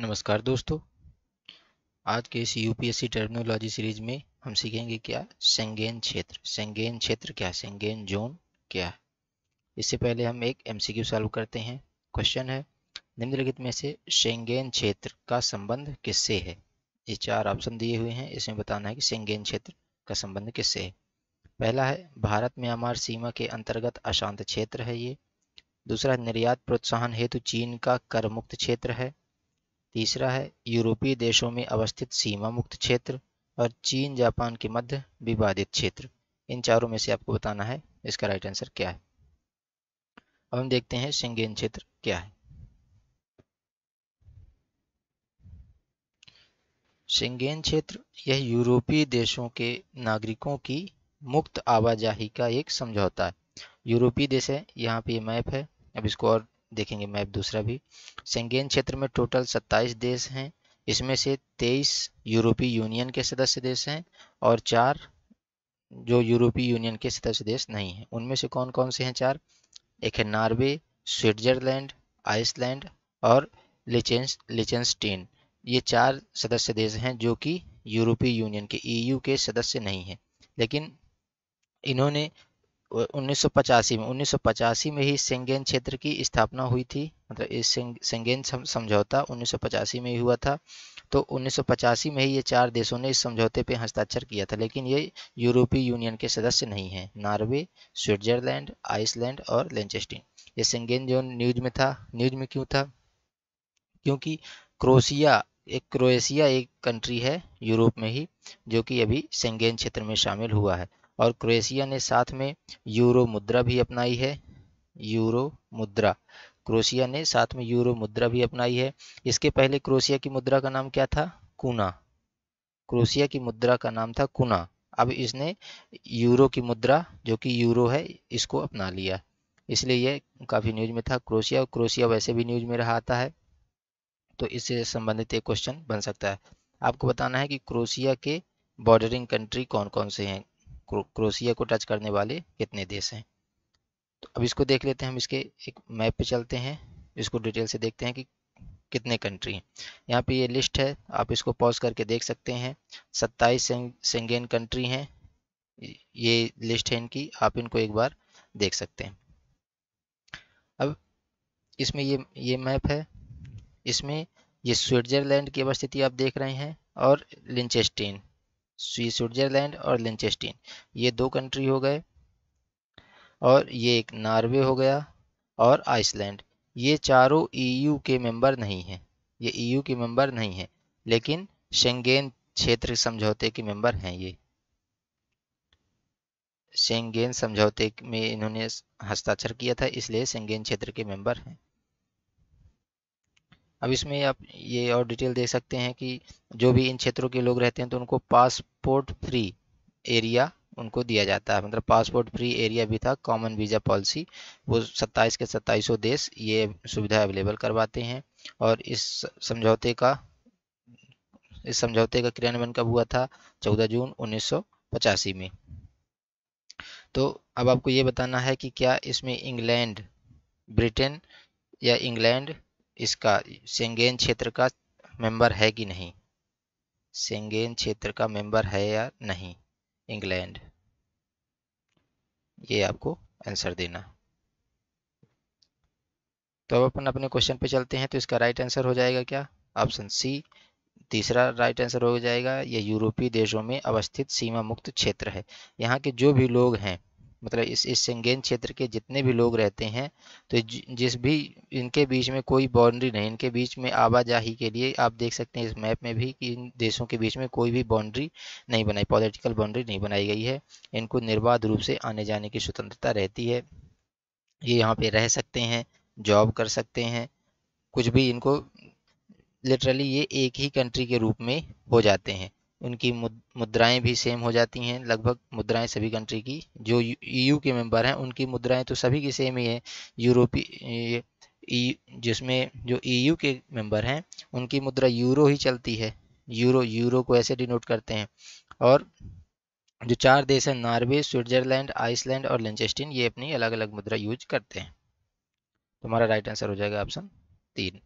नमस्कार दोस्तों आज के इस यूपीएससी टर्मिनोलॉजी सीरीज में हम सीखेंगे क्या सेंगेन क्षेत्र सेंगेन क्षेत्र क्या है सेंगेन जोन क्या है इससे पहले हम एक एमसीक्यू सॉल्व करते हैं क्वेश्चन है निम्नलिखित में से सेंगेन क्षेत्र का संबंध किससे है ये चार ऑप्शन दिए हुए हैं इसमें बताना है कि सेंगेन क्षेत्र का संबंध किससे है पहला है भारत म्यांमार सीमा के अंतर्गत अशांत क्षेत्र है ये दूसरा निर्यात प्रोत्साहन हेतु चीन का कर मुक्त क्षेत्र है तीसरा है यूरोपीय देशों में अवस्थित सीमा मुक्त क्षेत्र और चीन जापान के मध्य विवादित क्षेत्र इन चारों में से आपको बताना है इसका राइट आंसर क्या है अब हम देखते हैं सिंगेन क्षेत्र क्या है सिंगेन क्षेत्र यह यूरोपीय देशों के नागरिकों की मुक्त आवाजाही का एक समझौता है यूरोपीय देश है यहाँ पे यह मैप है अब इसको और देखेंगे मैप दूसरा भी सेंगेन क्षेत्र में टोटल 27 देश हैं इसमें से 23 यूरोपीय यूनियन के सदस्य देश हैं और चार जो यूरोपीय यूनियन के सदस्य देश नहीं हैं उनमें से कौन कौन से हैं चार एक है नॉर्वे स्विट्जरलैंड आइसलैंड और लिचेंस लिचेंस्टीन ये चार सदस्य देश हैं जो कि यूरोपीय यूनियन के ईयू e के सदस्य नहीं हैं लेकिन इन्होंने 1985 में 1985 में ही सेंगेन क्षेत्र की स्थापना हुई थी मतलब इस सेंगेन समझौता 1985 में ही हुआ था तो 1985 में ही ये चार देशों ने इस समझौते पे हस्ताक्षर किया था लेकिन ये यूरोपीय यूनियन के सदस्य नहीं हैं नॉर्वे स्विट्जरलैंड आइसलैंड और लेंचेस्टिन ये सेंगेन जो न्यूज में था न्यूज में क्यों था क्योंकि क्रोशिया एक क्रोएशिया एक कंट्री है यूरोप में ही जो कि अभी सेंगेन क्षेत्र में शामिल हुआ है और क्रोएशिया ने साथ में यूरो मुद्रा भी अपनाई है यूरो मुद्रा क्रोशिया ने साथ में यूरो मुद्रा भी अपनाई है इसके पहले क्रोशिया की मुद्रा का नाम क्या था कुना क्रोशिया की मुद्रा का नाम था कुना अब इसने यूरो की मुद्रा जो कि यूरो है इसको अपना लिया इसलिए यह काफ़ी न्यूज में था क्रोशिया और क्रोशिया वैसे भी न्यूज में रहा आता है तो इससे संबंधित एक क्वेश्चन बन सकता है आपको बताना है कि क्रोशिया के बॉर्डरिंग कंट्री कौन कौन से हैं क्रोशिया क्रोसिया को टच करने वाले कितने देश हैं तो अब इसको देख लेते हैं हम इसके एक मैप पे चलते हैं इसको डिटेल से देखते हैं कि कितने कंट्री हैं यहाँ पे ये लिस्ट है आप इसको पॉज करके देख सकते हैं सत्ताईस सेंगेन कंट्री हैं ये लिस्ट है इनकी आप इनको एक बार देख सकते हैं अब इसमें ये ये मैप है इसमें ये स्विट्जरलैंड की अवस्थिति आप देख रहे हैं और लिंचेस्टीन स्विट्जरलैंड और लिंचेस्टीन ये दो कंट्री हो गए और ये एक नार्वे हो गया और आइसलैंड ये चारों ईयू e के मेंबर नहीं हैं ये ईयू e के मेंबर नहीं हैं लेकिन शेंगेन क्षेत्र समझौते के मेंबर हैं ये शेंगेन समझौते में इन्होंने हस्ताक्षर किया था इसलिए शेंगेन क्षेत्र के मेंबर हैं अब इसमें आप ये और डिटेल देख सकते हैं कि जो भी इन क्षेत्रों के लोग रहते हैं तो उनको पासपोर्ट फ्री एरिया उनको दिया जाता है मतलब पासपोर्ट फ्री एरिया भी था कॉमन वीज़ा पॉलिसी वो 27 के 2700 देश ये सुविधा अवेलेबल करवाते हैं और इस समझौते का इस समझौते का क्रियान्वयन कब हुआ था 14 जून उन्नीस में तो अब आपको ये बताना है कि क्या इसमें इंग्लैंड ब्रिटेन या इंग्लैंड इसका सेंगेन क्षेत्र का मेंबर है कि नहीं सेंगेन क्षेत्र का मेंबर है या नहीं इंग्लैंड ये आपको आंसर देना तो अब अपन अपने क्वेश्चन पे चलते हैं तो इसका राइट आंसर हो जाएगा क्या ऑप्शन सी तीसरा राइट आंसर हो जाएगा यह यूरोपीय देशों में अवस्थित सीमा मुक्त क्षेत्र है यहाँ के जो भी लोग हैं मतलब इस इस संगेन क्षेत्र के जितने भी लोग रहते हैं तो जिस भी इनके बीच में कोई बाउंड्री नहीं इनके बीच में आवाजाही के लिए आप देख सकते हैं इस मैप में भी कि इन देशों के बीच में कोई भी बाउंड्री नहीं बनाई पॉलिटिकल बाउंड्री नहीं बनाई गई है इनको निर्बाध रूप से आने जाने की स्वतंत्रता रहती है ये यहाँ पे रह सकते हैं जॉब कर सकते हैं कुछ भी इनको लिटरली ये एक ही कंट्री के रूप में हो जाते हैं उनकी मुद्राएं भी सेम हो जाती हैं लगभग मुद्राएं सभी कंट्री की जो ईयू e के मेंबर हैं उनकी मुद्राएं तो सभी की सेम ही है यूरोपी e जिसमें जो ईयू e के मेंबर हैं उनकी मुद्रा यूरो ही चलती है यूरो यूरो को ऐसे डिनोट करते हैं और जो चार देश हैं नॉर्वे स्विट्जरलैंड आइसलैंड और लिंचेस्टीन ये अपनी अलग अलग मुद्रा यूज करते हैं तुम्हारा राइट आंसर हो जाएगा ऑप्शन तीन